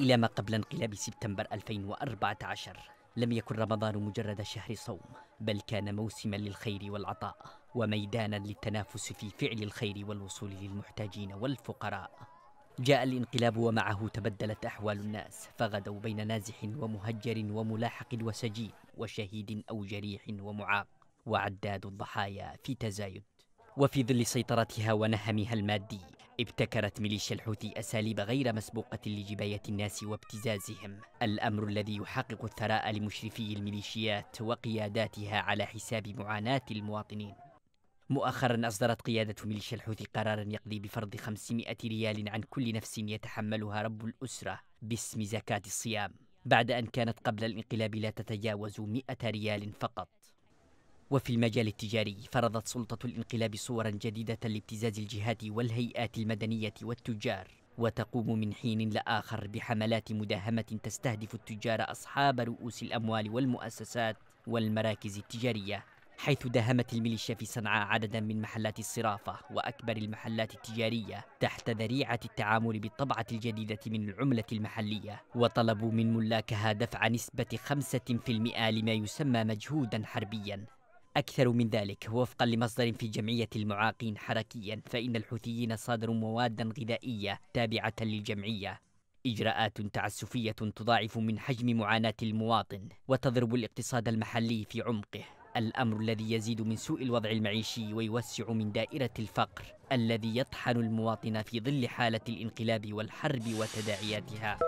إلى ما قبل انقلاب سبتمبر 2014 لم يكن رمضان مجرد شهر صوم بل كان موسما للخير والعطاء وميدانا للتنافس في فعل الخير والوصول للمحتاجين والفقراء جاء الانقلاب ومعه تبدلت أحوال الناس فغدوا بين نازح ومهجر وملاحق وسجين وشهيد أو جريح ومعاق وعداد الضحايا في تزايد وفي ظل سيطرتها ونهمها المادي ابتكرت ميليشيا الحوثي أساليب غير مسبوقة لجباية الناس وابتزازهم الأمر الذي يحقق الثراء لمشرفي الميليشيات وقياداتها على حساب معاناة المواطنين مؤخرا أصدرت قيادة ميليشيا الحوثي قرارا يقضي بفرض 500 ريال عن كل نفس يتحملها رب الأسرة باسم زكاة الصيام بعد أن كانت قبل الانقلاب لا تتجاوز 100 ريال فقط وفي المجال التجاري فرضت سلطة الانقلاب صورا جديدة لابتزاز الجهات والهيئات المدنية والتجار وتقوم من حين لآخر بحملات مداهمة تستهدف التجار أصحاب رؤوس الأموال والمؤسسات والمراكز التجارية حيث داهمت الميليشيا في صنعاء عددا من محلات الصرافة وأكبر المحلات التجارية تحت ذريعة التعامل بالطبعة الجديدة من العملة المحلية وطلبوا من ملاكها دفع نسبة 5% لما يسمى مجهودا حربيا أكثر من ذلك وفقا لمصدر في جمعية المعاقين حركيا فإن الحوثيين صادروا موادا غذائية تابعة للجمعية إجراءات تعسفية تضاعف من حجم معاناة المواطن وتضرب الاقتصاد المحلي في عمقه الأمر الذي يزيد من سوء الوضع المعيشي ويوسع من دائرة الفقر الذي يطحن المواطن في ظل حالة الانقلاب والحرب وتداعياتها